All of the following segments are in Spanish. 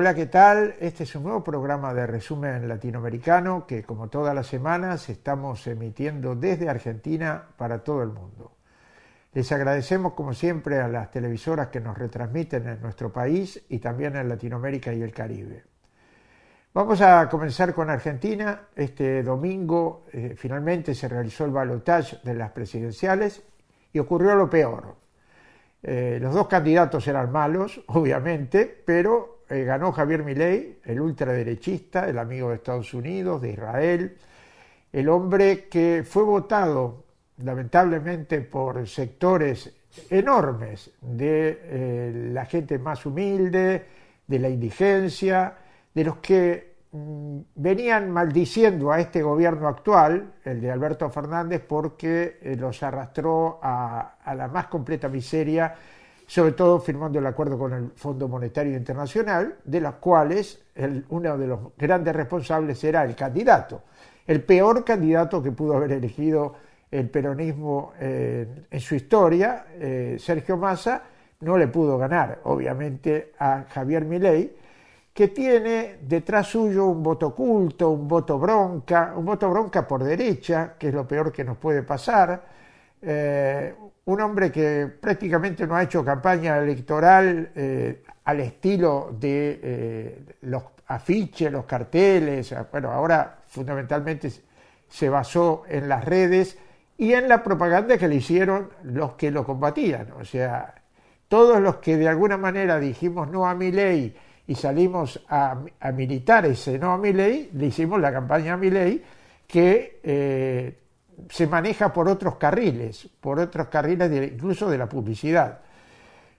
Hola, ¿qué tal? Este es un nuevo programa de resumen latinoamericano que, como todas las semanas, estamos emitiendo desde Argentina para todo el mundo. Les agradecemos, como siempre, a las televisoras que nos retransmiten en nuestro país y también en Latinoamérica y el Caribe. Vamos a comenzar con Argentina. Este domingo eh, finalmente se realizó el balotaje de las presidenciales y ocurrió lo peor. Eh, los dos candidatos eran malos, obviamente, pero eh, ganó Javier Milei, el ultraderechista, el amigo de Estados Unidos, de Israel, el hombre que fue votado lamentablemente por sectores enormes de eh, la gente más humilde, de la indigencia, de los que mm, venían maldiciendo a este gobierno actual, el de Alberto Fernández, porque eh, los arrastró a la más completa miseria sobre todo firmando el acuerdo con el Fondo Monetario Internacional, de las cuales uno de los grandes responsables era el candidato, el peor candidato que pudo haber elegido el peronismo eh, en su historia, eh, Sergio Massa, no le pudo ganar, obviamente, a Javier Milei, que tiene detrás suyo un voto oculto, un voto bronca, un voto bronca por derecha, que es lo peor que nos puede pasar, eh, un hombre que prácticamente no ha hecho campaña electoral eh, al estilo de eh, los afiches, los carteles, bueno, ahora fundamentalmente se basó en las redes y en la propaganda que le hicieron los que lo combatían, o sea, todos los que de alguna manera dijimos no a mi ley y salimos a, a militar ese no a mi ley, le hicimos la campaña a mi ley, que se maneja por otros carriles, por otros carriles incluso de la publicidad.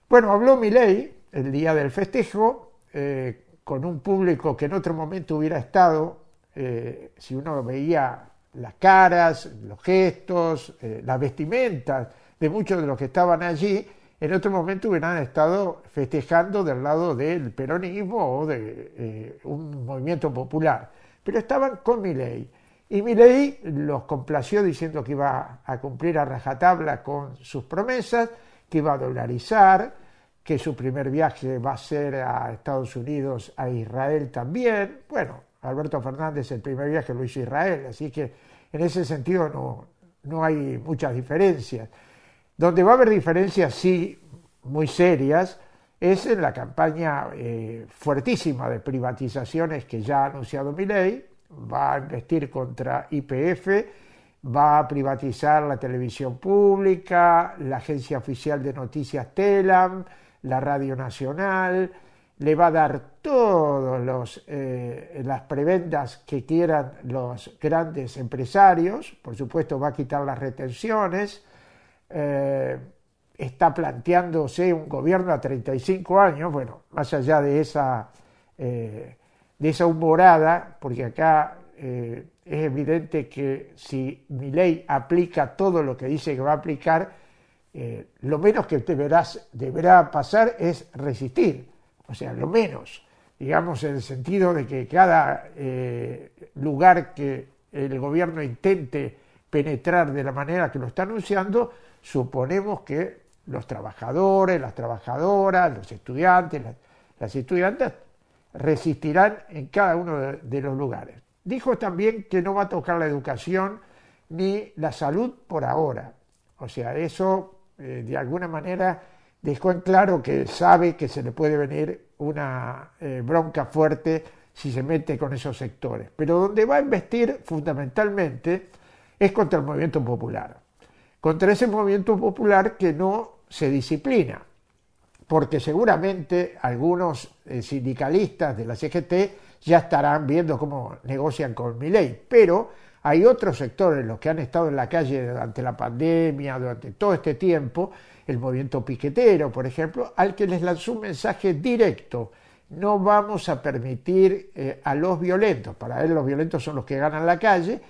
Bueno, habló Milei el día del festejo eh, con un público que en otro momento hubiera estado, eh, si uno veía las caras, los gestos, eh, las vestimentas de muchos de los que estaban allí, en otro momento hubieran estado festejando del lado del peronismo o de un movimiento popular. Pero estaban con Milei. Y Milei los complació diciendo que iba a cumplir a rajatabla con sus promesas, que iba a dolarizar, que su primer viaje va a ser a Estados Unidos, a Israel también. Bueno, Alberto Fernández el primer viaje lo hizo Israel, así que en ese sentido no, no hay muchas diferencias. Donde va a haber diferencias, sí, muy serias, es en la campaña eh, fuertísima de privatizaciones que ya ha anunciado Milei, va a investir contra IPF, va a privatizar la televisión pública, la agencia oficial de noticias Telam, la Radio Nacional, le va a dar todas eh, las prebendas que quieran los grandes empresarios, por supuesto va a quitar las retenciones, eh, está planteándose un gobierno a 35 años, bueno, más allá de esa eh, de esa humorada, porque acá eh, es evidente que si mi ley aplica todo lo que dice que va a aplicar, eh, lo menos que deberá pasar es resistir, o sea, lo menos, digamos, en el sentido de que cada eh, lugar que el gobierno intente penetrar de la manera que lo está anunciando, suponemos que los trabajadores, las trabajadoras, los estudiantes, las estudiantes resistirán en cada uno de, los lugares. Dijo también que no va a tocar la educación ni la salud por ahora. O sea, eso eh, de alguna manera dejó en claro que sabe que se le puede venir una eh, bronca fuerte si se mete con esos sectores. Pero donde va a investir fundamentalmente es contra el movimiento popular. Contra ese movimiento popular que no se disciplina porque seguramente algunos eh, sindicalistas de la CGT ya estarán viendo cómo negocian con ley. pero hay otros sectores, los que han estado en la calle durante la pandemia, durante todo este tiempo, el movimiento piquetero, por ejemplo, al que les lanzó un mensaje directo. No vamos a permitir eh, a los violentos, para él los violentos son los que ganan la calle,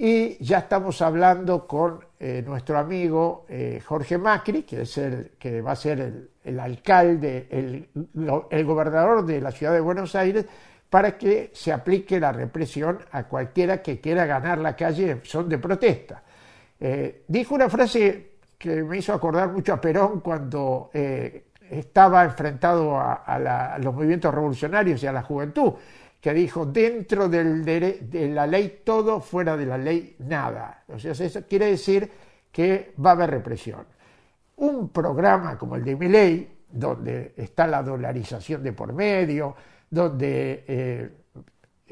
y ya estamos hablando con eh, nuestro amigo eh, Jorge Macri, que va a ser el, alcalde, el, gobernador de la ciudad de Buenos Aires, para que se aplique la represión a cualquiera que quiera ganar la calle son de protesta. Eh, dijo una frase que me hizo acordar mucho a Perón cuando estaba enfrentado a los movimientos revolucionarios y a la juventud que dijo dentro de la ley todo, fuera de la ley nada. O sea, eso quiere decir que va a haber represión. Un programa como el de Miley, donde está la dolarización de por medio, donde eh,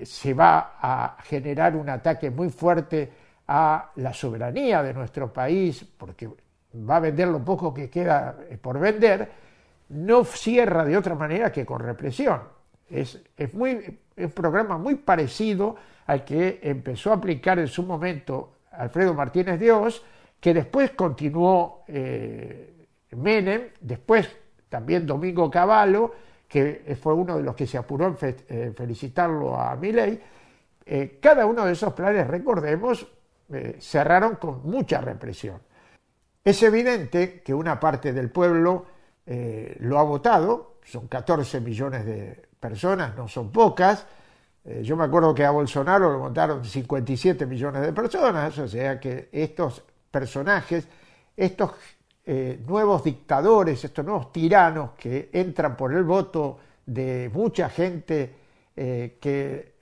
se va a generar un ataque muy fuerte a la soberanía de nuestro país, porque va a vender lo poco que queda eh, por vender, no cierra de otra manera que con represión es, muy, un programa muy parecido al que empezó a aplicar en su momento Alfredo Martínez Dios, que después continuó eh, Menem, después también Domingo Cavallo, que fue uno de los que se apuró en felicitarlo a Miley. Eh, cada uno de esos planes, recordemos, eh, cerraron con mucha represión. Es evidente que una parte del pueblo lo ha votado, son 14 millones de personas, no son pocas. Eh, yo me acuerdo que a Bolsonaro lo votaron 57 millones de personas, o sea que estos personajes, estos eh, nuevos dictadores, estos nuevos tiranos que entran por el voto de mucha gente eh, que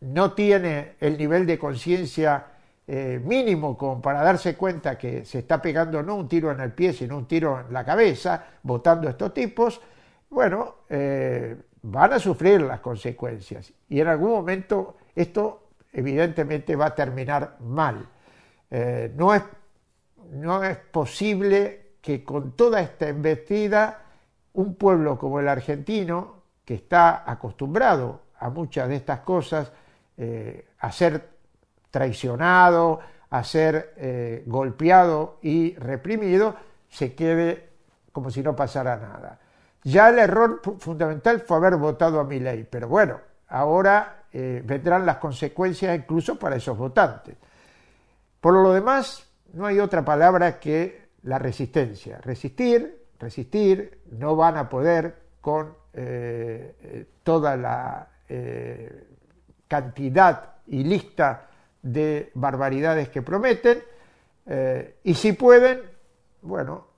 no tiene el nivel de conciencia mínimo para darse cuenta que se está pegando no un tiro en el pie, sino un tiro en la cabeza, votando a estos tipos, bueno, van a sufrir las consecuencias y en algún momento esto evidentemente va a terminar mal. Eh, no, es, posible que con toda esta embestida un pueblo como el argentino, que está acostumbrado a muchas de estas cosas, eh, a ser traicionado, a ser eh, golpeado y reprimido, se quede como si no pasara nada. Ya el error fundamental fue haber votado a mi ley, pero bueno, ahora eh, vendrán las consecuencias incluso para esos votantes. Por lo demás, no hay otra palabra que la resistencia. Resistir, resistir, no van a poder con eh, eh, toda la cantidad y lista de barbaridades que prometen, y si pueden, bueno,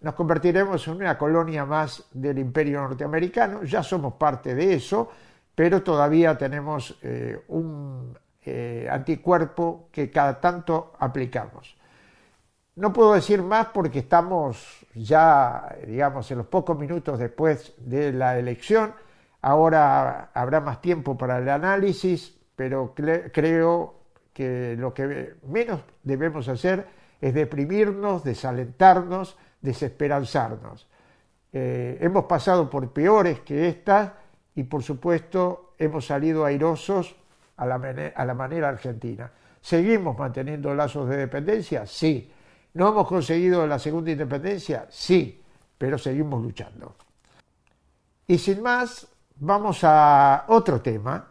nos convertiremos en una colonia más del imperio norteamericano, ya somos parte de eso, pero todavía tenemos eh, un eh, anticuerpo que cada tanto aplicamos. No puedo decir más porque estamos ya, digamos, en los pocos minutos después de la elección. Ahora habrá más tiempo para el análisis, pero creo que lo que menos debemos hacer es deprimirnos, desalentarnos desesperanzarnos. Eh, hemos pasado por peores que estas y por supuesto hemos salido airosos a la, manera argentina. ¿Seguimos manteniendo lazos de dependencia? Sí. ¿No hemos conseguido la segunda independencia? Sí, pero seguimos luchando. Y sin más, vamos a otro tema,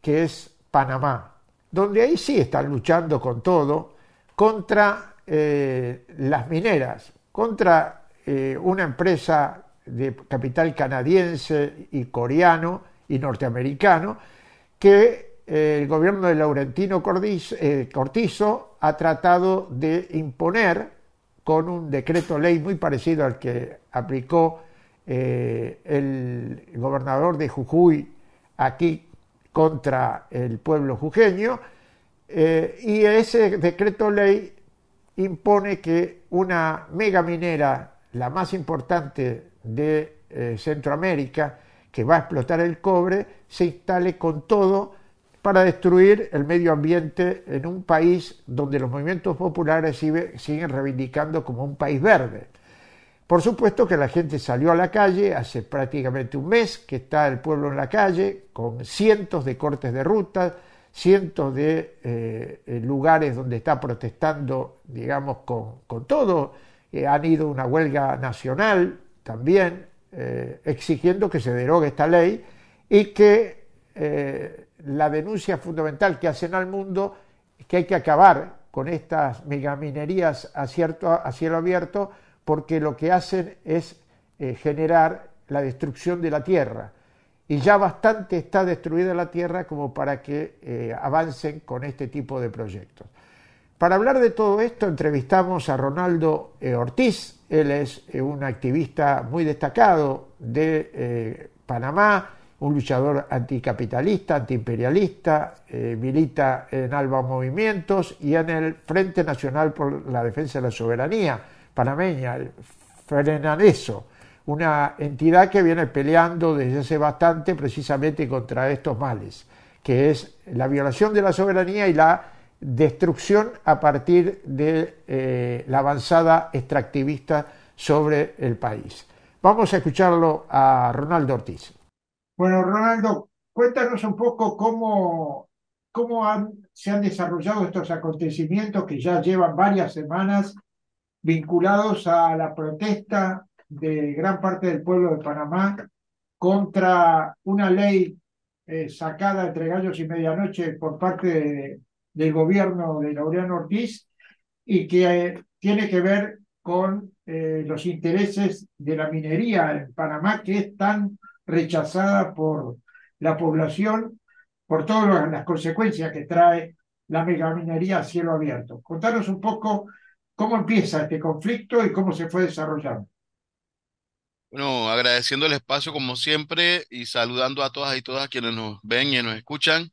que es Panamá, donde ahí sí están luchando con todo contra eh, las mineras, contra eh, una empresa de capital canadiense y coreano y norteamericano que eh, el gobierno de Laurentino eh, Cortizo ha tratado de imponer con un decreto ley muy parecido al que aplicó el gobernador de Jujuy aquí contra el pueblo jujeño, y ese decreto ley impone que una mega minera, la más importante de eh, Centroamérica, que va a explotar el cobre, se instale con todo para destruir el medio ambiente en un país donde los movimientos populares siguen reivindicando como un país verde. Por supuesto que la gente salió a la calle, hace prácticamente un mes que está el pueblo en la calle, con cientos de cortes de rutas, cientos de eh, eh, lugares donde está protestando, digamos, con, todo. Eh, han ido a una huelga nacional también, exigiendo que se derogue esta ley y que la denuncia fundamental que hacen al mundo es que hay que acabar con estas megaminerías a, a cielo abierto, porque lo que hacen es generar la destrucción de la tierra y ya bastante está destruida la tierra como para que eh, avancen con este tipo de proyectos. Para hablar de todo esto entrevistamos a Ronaldo eh, Ortiz, él es eh, un activista muy destacado de Panamá, un luchador anticapitalista, antiimperialista, milita en Alba Movimientos y en el Frente Nacional por la Defensa de la Soberanía panameña, el Frenaneso una entidad que viene peleando desde hace bastante precisamente contra estos males, que es la violación de la soberanía y la destrucción a partir de eh, la avanzada extractivista sobre el país. Vamos a escucharlo a Ronaldo Ortiz. Bueno, Ronaldo, cuéntanos un poco cómo, cómo se han desarrollado estos acontecimientos que ya llevan varias semanas vinculados a la protesta de gran parte del pueblo de Panamá contra una ley eh, sacada entre gallos y medianoche por parte del gobierno de Laureano Ortiz y que eh, tiene que ver con eh, los intereses de la minería en Panamá que es tan rechazada por la población por todas las consecuencias que trae la megaminería a cielo abierto. Contanos un poco cómo empieza este conflicto y cómo se fue desarrollando. Bueno, agradeciendo el espacio como siempre y saludando a todas y todas quienes nos ven y nos escuchan.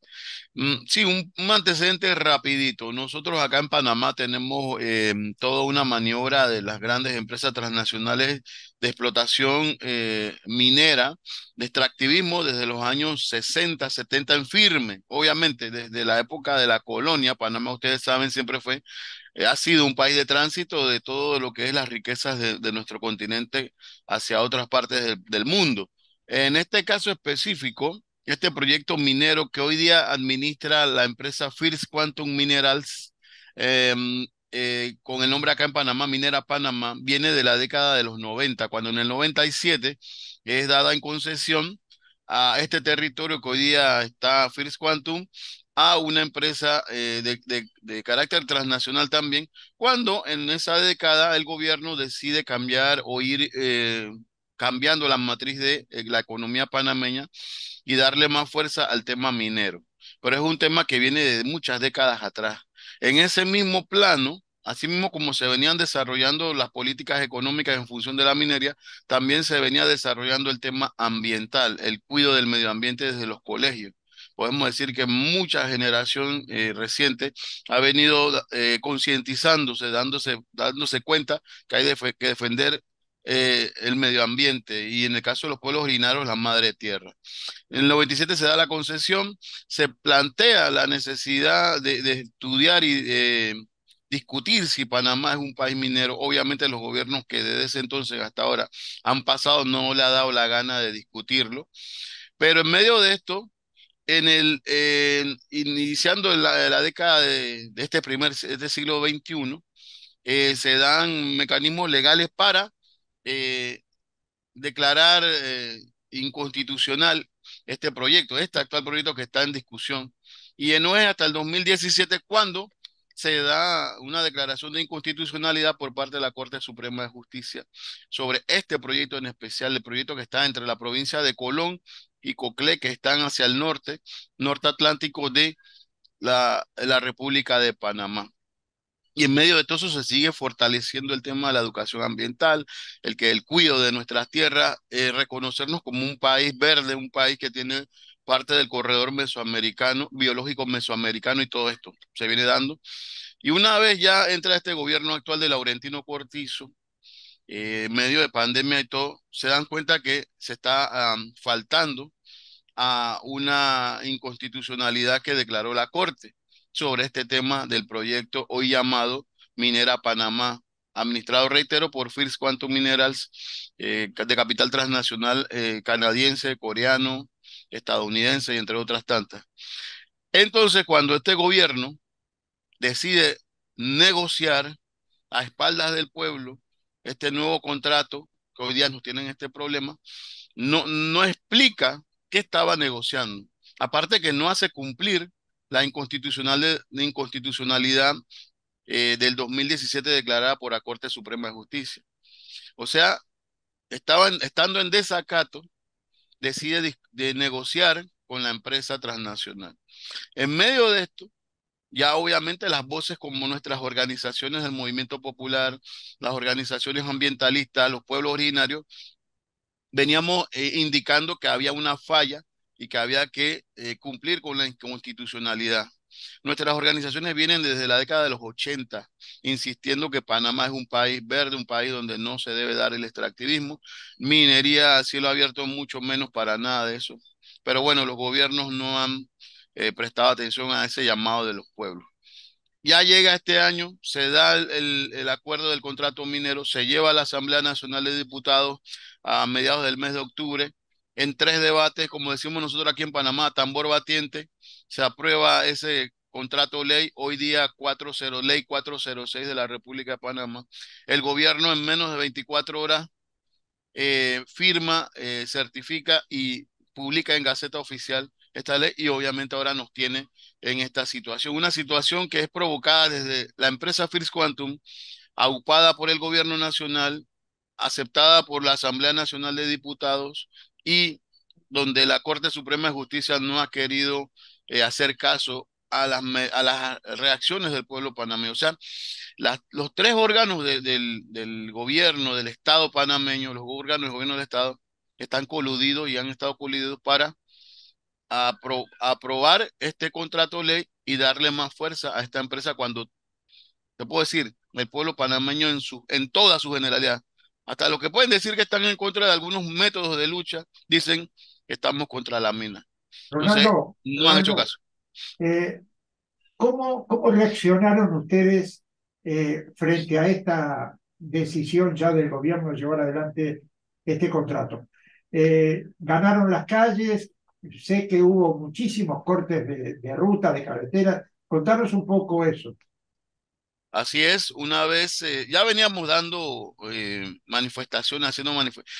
Mm, sí, un, antecedente rapidito. Nosotros acá en Panamá tenemos eh, toda una maniobra de las grandes empresas transnacionales de explotación eh, minera, de extractivismo desde los años 60, 70 en firme. Obviamente, desde la época de la colonia, Panamá, ustedes saben, siempre fue, eh, ha sido un país de tránsito de todo lo que es las riquezas de, nuestro continente hacia otras partes del mundo. En este caso específico, este proyecto minero que hoy día administra la empresa First Quantum Minerals, em, eh, con el nombre acá en Panamá, Minera Panamá, viene de la década de los 90, cuando en el 97 es dada en concesión a este territorio que hoy día está First Quantum a una empresa eh, de, carácter transnacional también, cuando en esa década el gobierno decide cambiar o ir eh, cambiando la matriz de eh, la economía panameña y darle más fuerza al tema minero. Pero es un tema que viene de muchas décadas atrás. En ese mismo plano, así mismo como se venían desarrollando las políticas económicas en función de la minería, también se venía desarrollando el tema ambiental, el cuidado del medio ambiente desde los colegios podemos decir que mucha generación eh, reciente ha venido eh, concientizándose, dándose, dándose cuenta que hay que defender eh, el medio ambiente y en el caso de los pueblos originarios, la madre tierra. En el 97 se da la concesión, se plantea la necesidad de, estudiar y eh, discutir si Panamá es un país minero. Obviamente los gobiernos que desde ese entonces hasta ahora han pasado no le ha dado la gana de discutirlo. Pero en medio de esto, en el, iniciando la, la década de, este primer este siglo XXI, eh, se dan mecanismos legales para eh, declarar eh, inconstitucional este proyecto, este actual proyecto que está en discusión. Y eh, no es hasta el 2017 cuando se da una declaración de inconstitucionalidad por parte de la Corte Suprema de Justicia sobre este proyecto en especial, el proyecto que está entre la provincia de Colón y Coclé, que están hacia el norte, norteatlántico atlántico de la, la República de Panamá. Y en medio de todo eso se sigue fortaleciendo el tema de la educación ambiental, el que el cuidado de nuestras tierras, eh, reconocernos como un país verde, un país que tiene parte del corredor mesoamericano, biológico mesoamericano y todo esto se viene dando. Y una vez ya entra este gobierno actual de Laurentino Cortizo, eh, en medio de pandemia y todo, se dan cuenta que se está faltando a una inconstitucionalidad que declaró la Corte sobre este tema del proyecto hoy llamado Minera Panamá, administrado, reitero, por First Quantum Minerals, eh, de capital transnacional eh, canadiense, coreano, estadounidense, y entre otras tantas. Entonces, cuando este gobierno decide negociar a espaldas del pueblo este nuevo contrato, que hoy día nos tienen este problema, no, no explica qué estaba negociando. Aparte que no hace cumplir la inconstitucionalidad eh, del 2017 declarada por la Corte Suprema de Justicia. O sea, estaban, estando en desacato, decide de negociar con la empresa transnacional. En medio de esto, ya obviamente las voces como nuestras organizaciones del movimiento popular, las organizaciones ambientalistas, los pueblos originarios, veníamos eh, indicando que había una falla y que había que eh, cumplir con la inconstitucionalidad. Nuestras organizaciones vienen desde la década de los 80 insistiendo que Panamá es un país verde, un país donde no se debe dar el extractivismo, minería lo cielo abierto, mucho menos para nada de eso. Pero bueno, los gobiernos no han eh, prestado atención a ese llamado de los pueblos. Ya llega este año, se da el, acuerdo del contrato minero, se lleva a la Asamblea Nacional de Diputados a mediados del mes de octubre en tres debates, como decimos nosotros aquí en Panamá, tambor batiente, se aprueba ese contrato ley, hoy día 40, ley 406 de la República de Panamá. El gobierno en menos de 24 horas eh, firma, eh, certifica y publica en Gaceta Oficial esta ley y obviamente ahora nos tiene en esta situación. Una situación que es provocada desde la empresa First Quantum, aupada por el gobierno nacional, aceptada por la Asamblea Nacional de Diputados, y donde la Corte Suprema de Justicia no ha querido eh, hacer caso a las, a las reacciones del pueblo panameño. O sea, las, los tres órganos del, del, gobierno, del Estado panameño, los órganos del gobierno del Estado, están coludidos y han estado coludidos para aprobar este contrato ley y darle más fuerza a esta empresa cuando, te puedo decir, el pueblo panameño en, su, en toda su generalidad hasta los que pueden decir que están en contra de algunos métodos de lucha, dicen que estamos contra la mina. Ronaldo, no han hecho caso. Eh, ¿cómo, reaccionaron ustedes eh, frente a esta decisión ya del gobierno de llevar adelante este contrato? Eh, ganaron las calles, sé que hubo muchísimos cortes de, de ruta, de carretera. Contanos un poco eso. Así es, una vez eh, ya veníamos dando eh, manifestaciones, haciendo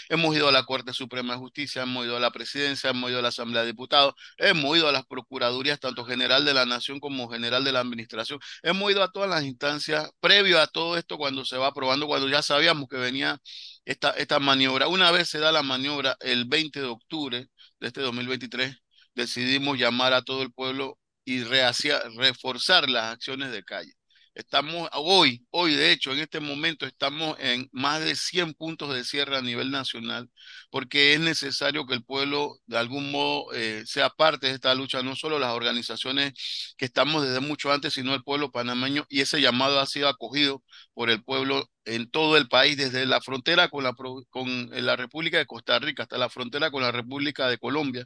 Hemos ido a la Corte Suprema de Justicia, hemos ido a la Presidencia, hemos ido a la Asamblea de Diputados, hemos ido a las Procuradurías, tanto General de la Nación como General de la Administración. Hemos ido a todas las instancias previo a todo esto cuando se va aprobando, cuando ya sabíamos que venía esta, maniobra. Una vez se da la maniobra, el 20 de octubre de este 2023, decidimos llamar a todo el pueblo y reforzar las acciones de calle. Estamos hoy, hoy de hecho, en este momento estamos en más de 100 puntos de cierre a nivel nacional, porque es necesario que el pueblo de algún modo eh, sea parte de esta lucha, no solo las organizaciones que estamos desde mucho antes, sino el pueblo panameño, y ese llamado ha sido acogido por el pueblo en todo el país, desde la frontera con la, con eh, la República de Costa Rica hasta la frontera con la República de Colombia.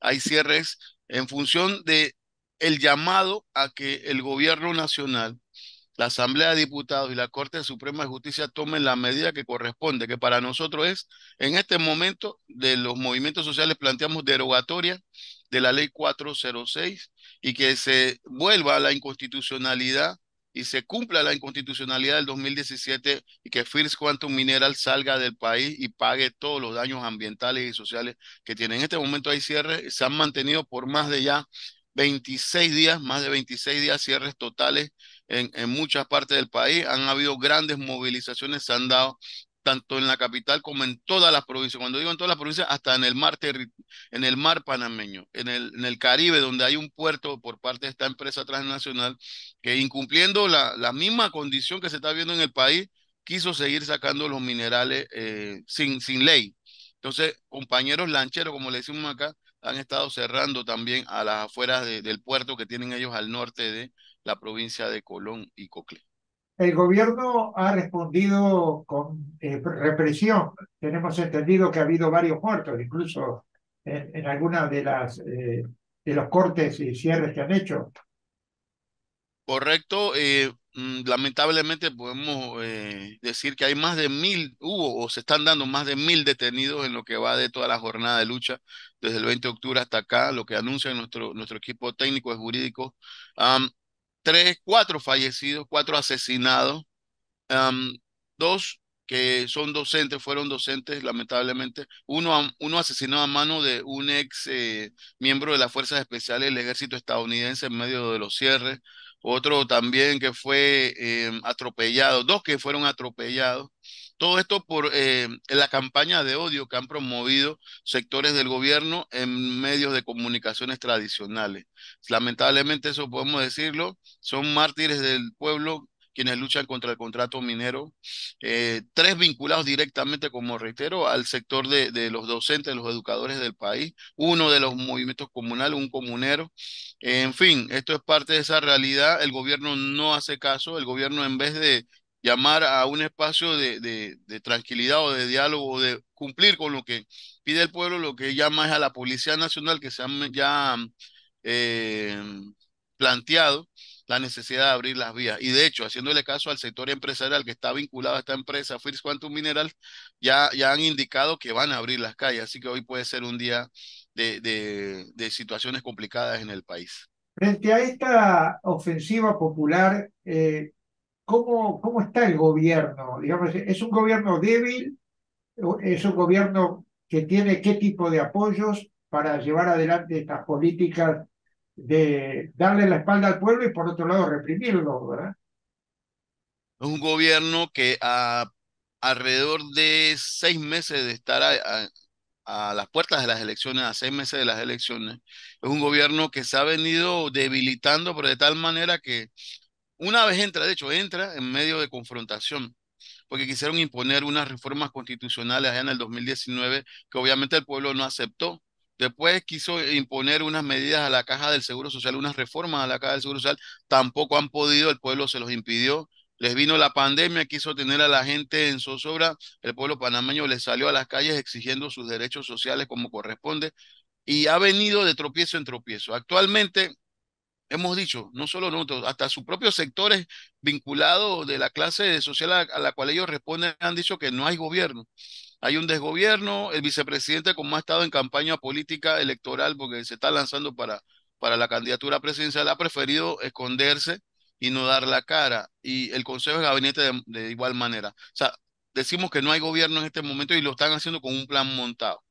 Hay cierres en función de el llamado a que el gobierno nacional la Asamblea de Diputados y la Corte Suprema de Justicia tomen la medida que corresponde, que para nosotros es, en este momento, de los movimientos sociales planteamos derogatoria de la ley 406 y que se vuelva a la inconstitucionalidad y se cumpla la inconstitucionalidad del 2017 y que First Quantum Mineral salga del país y pague todos los daños ambientales y sociales que tiene. En este momento hay cierres, se han mantenido por más de ya 26 días, más de 26 días cierres totales en, muchas partes del país. Han habido grandes movilizaciones, se han dado tanto en la capital como en todas las provincias. Cuando digo en todas las provincias, hasta en el mar, en el mar panameño, en el, en el Caribe, donde hay un puerto por parte de esta empresa transnacional que incumpliendo la, la misma condición que se está viendo en el país, quiso seguir sacando los minerales eh, sin, sin ley. Entonces, compañeros lancheros, como le decimos acá, han estado cerrando también a las afueras del puerto que tienen ellos al norte de, la provincia de Colón y Coclé. El gobierno ha respondido con eh, represión. Tenemos entendido que ha habido varios muertos, incluso en, algunas de las eh, de los cortes y cierres que han hecho. Correcto. Eh, mm, lamentablemente podemos decir que hay más de mil, hubo o se están dando más de mil detenidos en lo que va de toda la jornada de lucha desde el 20 de octubre hasta acá. Lo que anuncia nuestro, nuestro equipo técnico y jurídico tres, cuatro fallecidos, cuatro asesinados, dos que son docentes, fueron docentes lamentablemente, uno, uno asesinado a mano de un ex eh, miembro de las Fuerzas Especiales del Ejército estadounidense en medio de los cierres, otro también que fue em, atropellado, dos que fueron atropellados, todo esto por eh, la campaña de odio que han promovido sectores del gobierno en medios de comunicaciones tradicionales. Lamentablemente, eso podemos decirlo, son mártires del pueblo quienes luchan contra el contrato minero, eh, tres vinculados directamente, como reitero, al sector de, los docentes, los educadores del país, uno de los movimientos comunales, un comunero. en fin, esto es parte de esa realidad. El gobierno no hace caso, el gobierno en vez de llamar a un espacio de, de, tranquilidad o de diálogo, o de cumplir con lo que pide el pueblo, lo que llama es a la Policía Nacional, que se han ya eh, planteado la necesidad de abrir las vías. Y de hecho, haciéndole caso al sector empresarial que está vinculado a esta empresa, First Quantum Mineral, ya, ya han indicado que van a abrir las calles. Así que hoy puede ser un día de, de, situaciones complicadas en el país. Frente a esta ofensiva popular, eh, ¿cómo, está el gobierno? Digamos, ¿Es un gobierno débil? ¿Es un gobierno que tiene qué tipo de apoyos para llevar adelante estas políticas de darle la espalda al pueblo y por otro lado reprimirlo, ¿verdad? Un gobierno que a alrededor de seis meses de estar a, las puertas de las elecciones, a seis meses de las elecciones, es un gobierno que se ha venido debilitando, pero de tal manera que una vez entra, de hecho, entra en medio de confrontación, porque quisieron imponer unas reformas constitucionales allá en el 2019 que obviamente el pueblo no aceptó. Después quiso imponer unas medidas a la Caja del Seguro Social, unas reformas a la Caja del Seguro Social, tampoco han podido, el pueblo se los impidió. Les vino la pandemia, quiso tener a la gente en zozobra, el pueblo panameño les salió a las calles exigiendo sus derechos sociales como corresponde y ha venido de tropiezo en tropiezo. Actualmente hemos dicho, no solo nosotros, hasta sus propios sectores vinculados de la clase social a, la cual ellos responden han dicho que no hay gobierno. Hay un desgobierno, el vicepresidente como ha estado en campaña política electoral porque se está lanzando para, para la candidatura presidencial ha preferido esconderse y no dar la cara. Y el Consejo de Gabinete de igual manera. O sea, decimos que no hay gobierno en este momento y lo están haciendo con un plan montado.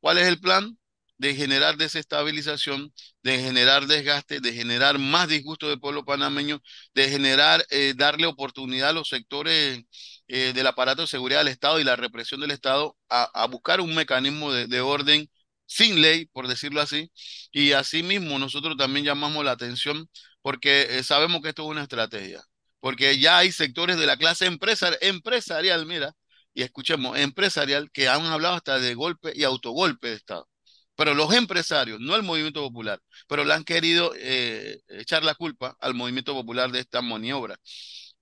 ¿Cuál es el plan? de generar desestabilización, de generar desgaste, de generar más disgusto del pueblo panameño, de generar, eh, darle oportunidad a los sectores eh, del aparato de seguridad del Estado y la represión del Estado a, buscar un mecanismo de, orden sin ley, por decirlo así, y asimismo nosotros también llamamos la atención porque eh, sabemos que esto es una estrategia, porque ya hay sectores de la clase empresarial, mira, y escuchemos, empresarial, que han hablado hasta de golpe y autogolpe de Estado pero los empresarios, no el movimiento popular, pero le han querido eh, echar la culpa al movimiento popular de esta maniobra.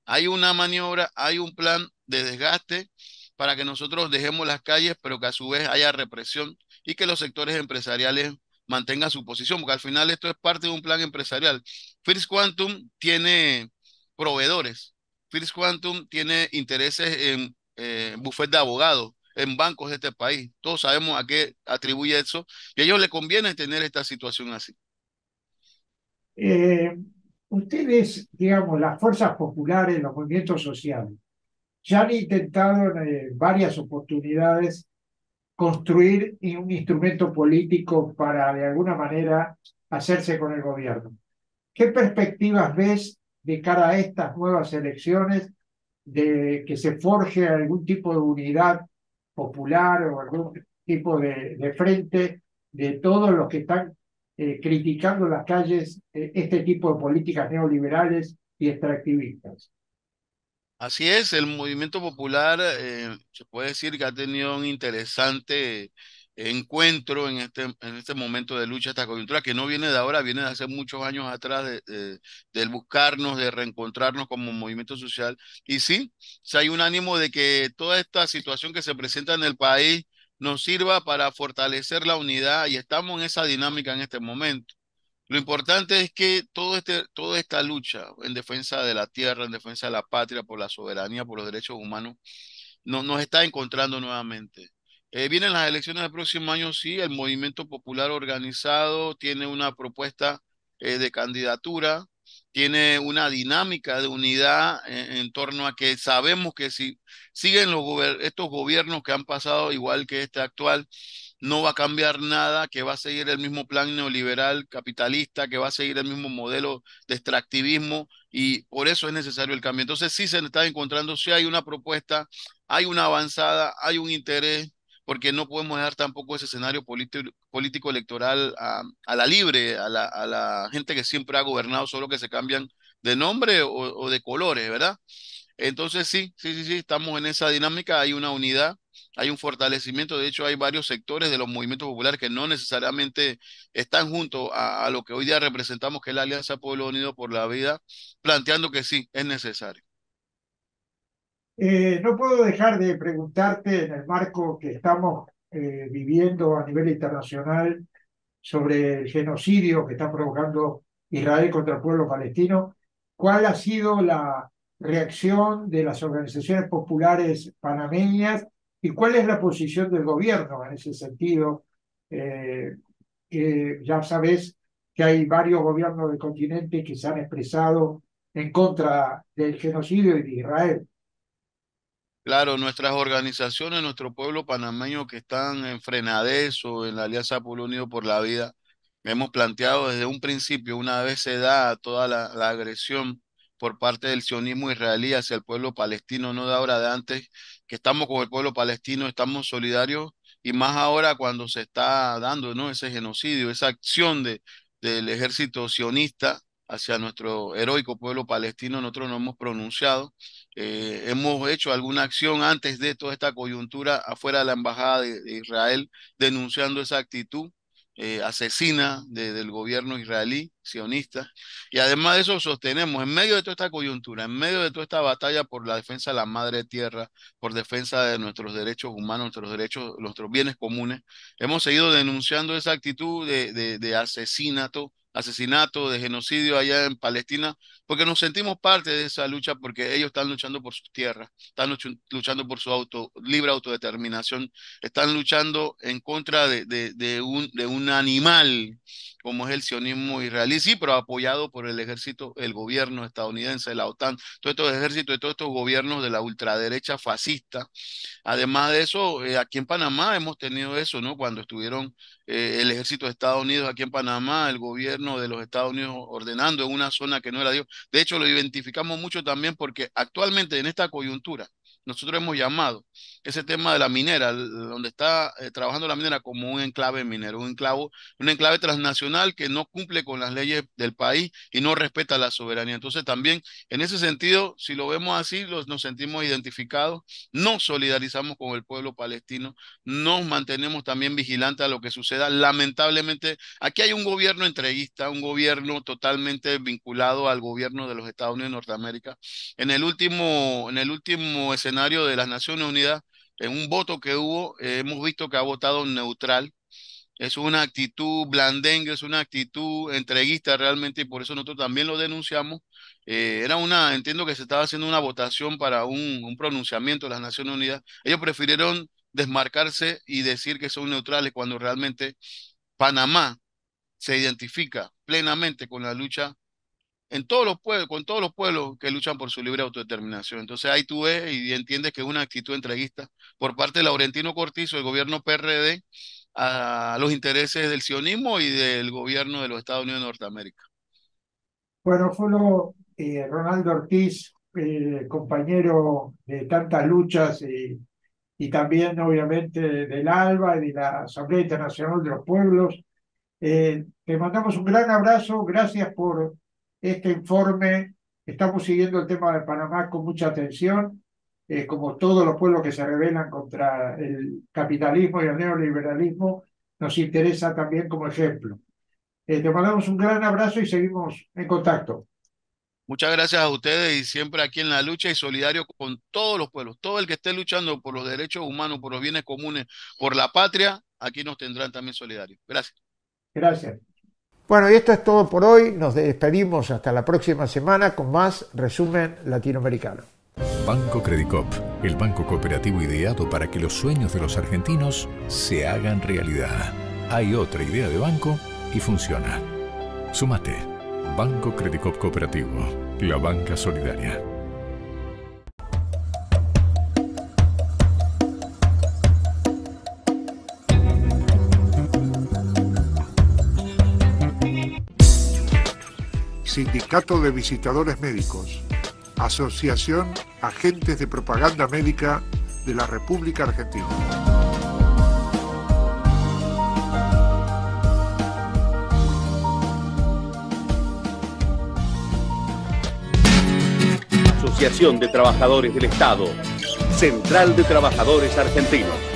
Hay una maniobra, hay un plan de desgaste para que nosotros dejemos las calles, pero que a su vez haya represión y que los sectores empresariales mantengan su posición, porque al final esto es parte de un plan empresarial. First Quantum tiene proveedores, First Quantum tiene intereses en eh, bufet de abogados, en bancos de este país. Todos sabemos a qué atribuye eso. Y a ellos les conviene tener esta situación así. Eh, ustedes, digamos, las fuerzas populares, los movimientos sociales, ya han intentado en eh, varias oportunidades construir un instrumento político para, de alguna manera, hacerse con el gobierno. ¿Qué perspectivas ves de cara a estas nuevas elecciones, de que se forje algún tipo de unidad popular o algún tipo de, frente de todos los que están eh, criticando en las calles eh, este tipo de políticas neoliberales y extractivistas. Así es, el movimiento popular eh, se puede decir que ha tenido un interesante encuentro en este, en este momento de lucha, esta coyuntura que no viene de ahora, viene de hace muchos años atrás, de, buscarnos, de reencontrarnos como movimiento social. Y sí, hay un ánimo de que toda esta situación que se presenta en el país nos sirva para fortalecer la unidad y estamos en esa dinámica en este momento. Lo importante es que todo este, toda esta lucha en defensa de la tierra, en defensa de la patria, por la soberanía, por los derechos humanos, nos está encontrando nuevamente eh, vienen las elecciones del próximo año, sí, el movimiento popular organizado tiene una propuesta eh, de candidatura, tiene una dinámica de unidad eh, en, torno a que sabemos que si siguen los estos gobiernos que han pasado, igual que este actual, no va a cambiar nada, que va a seguir el mismo plan neoliberal capitalista, que va a seguir el mismo modelo de extractivismo y por eso es necesario el cambio. Entonces sí se está encontrando, sí hay una propuesta, hay una avanzada, hay un interés porque no podemos dejar tampoco ese escenario político electoral a, la libre, a la, gente que siempre ha gobernado, solo que se cambian de nombre o, de colores, ¿verdad? Entonces sí, sí, sí, sí, estamos en esa dinámica, hay una unidad, hay un fortalecimiento, de hecho hay varios sectores de los movimientos populares que no necesariamente están junto a, a lo que hoy día representamos, que es la Alianza Pueblo Unido por la Vida, planteando que sí, es necesario. Eh, no puedo dejar de preguntarte en el marco que estamos eh, viviendo a nivel internacional sobre el genocidio que está provocando Israel contra el pueblo palestino, ¿cuál ha sido la reacción de las organizaciones populares panameñas y cuál es la posición del gobierno en ese sentido? Eh, ya sabes que hay varios gobiernos del continente que se han expresado en contra del genocidio y de Israel. Claro, nuestras organizaciones, nuestro pueblo panameño que están en o en la Alianza Pueblo Unido por la Vida, hemos planteado desde un principio, una vez se da toda la, agresión por parte del sionismo israelí hacia el pueblo palestino, no de ahora de antes, que estamos con el pueblo palestino, estamos solidarios y más ahora cuando se está dando ese genocidio, esa acción del ejército sionista hacia nuestro heroico pueblo palestino, nosotros no hemos pronunciado eh, hemos hecho alguna acción antes de toda esta coyuntura afuera de la Embajada de, Israel denunciando esa actitud eh, asesina del gobierno israelí, sionista. Y además de eso sostenemos, en medio de toda esta coyuntura, en medio de toda esta batalla por la defensa de la madre tierra, por defensa de nuestros derechos humanos, nuestros derechos, nuestros bienes comunes, hemos seguido denunciando esa actitud de asesinato asesinato, de genocidio allá en Palestina, porque nos sentimos parte de esa lucha porque ellos están luchando por sus tierras, están luchando por su auto, libre autodeterminación, están luchando en contra de, de, de, un, de un animal como es el sionismo israelí, sí, pero apoyado por el ejército, el gobierno estadounidense, la OTAN, todos estos ejércitos y todos estos gobiernos de la ultraderecha fascista. Además de eso, eh, aquí en Panamá hemos tenido eso, ¿no? Cuando estuvieron eh, el ejército de Estados Unidos aquí en Panamá, el gobierno de los Estados Unidos ordenando en una zona que no era Dios. De hecho, lo identificamos mucho también porque actualmente en esta coyuntura, nosotros hemos llamado ese tema de la minera, donde está eh, trabajando la minera como un enclave minero, un enclavo, un enclave transnacional que no cumple con las leyes del país y no respeta la soberanía. Entonces también en ese sentido, si lo vemos así, nos sentimos identificados, nos solidarizamos con el pueblo palestino, nos mantenemos también vigilantes a lo que suceda. Lamentablemente, aquí hay un gobierno entreguista, un gobierno totalmente vinculado al gobierno de los Estados Unidos de Norteamérica. En el último, en el último escenario de las Naciones Unidas, en un voto que hubo, eh, hemos visto que ha votado neutral. Es una actitud blandengue, es una actitud entreguista realmente, y por eso nosotros también lo denunciamos. Eh, era una, entiendo que se estaba haciendo una votación para un, un pronunciamiento de las Naciones Unidas. Ellos prefirieron desmarcarse y decir que son neutrales cuando realmente Panamá se identifica plenamente con la lucha en todos los pueblos, con todos los pueblos que luchan por su libre autodeterminación. Entonces ahí tú ves y entiendes que es una actitud entreguista por parte de Laurentino Cortizo, del gobierno PRD, a los intereses del sionismo y del gobierno de los Estados Unidos de Norteamérica. Bueno, fue eh, Ronaldo Ortiz, eh, compañero de tantas luchas y, y, también obviamente del ALBA y de la Asamblea Internacional de los Pueblos. Eh, te mandamos un gran abrazo, gracias por este informe. Estamos siguiendo el tema de Panamá con mucha atención, eh, como todos los pueblos que se rebelan contra el capitalismo y el neoliberalismo, nos interesa también como ejemplo. Eh, te mandamos un gran abrazo y seguimos en contacto. Muchas gracias a ustedes y siempre aquí en la lucha y solidario con todos los pueblos. Todo el que esté luchando por los derechos humanos, por los bienes comunes, por la patria, aquí nos tendrán también solidarios. Gracias. Gracias. Bueno, y esto es todo por hoy. Nos despedimos hasta la próxima semana con más resumen latinoamericano. Banco Credicop, el banco cooperativo ideado para que los sueños de los argentinos se hagan realidad. Hay otra idea de banco y funciona. Sumate. Banco Credicop Cooperativo, la banca solidaria. Sindicato de Visitadores Médicos, Asociación Agentes de Propaganda Médica de la República Argentina. Asociación de Trabajadores del Estado, Central de Trabajadores Argentinos.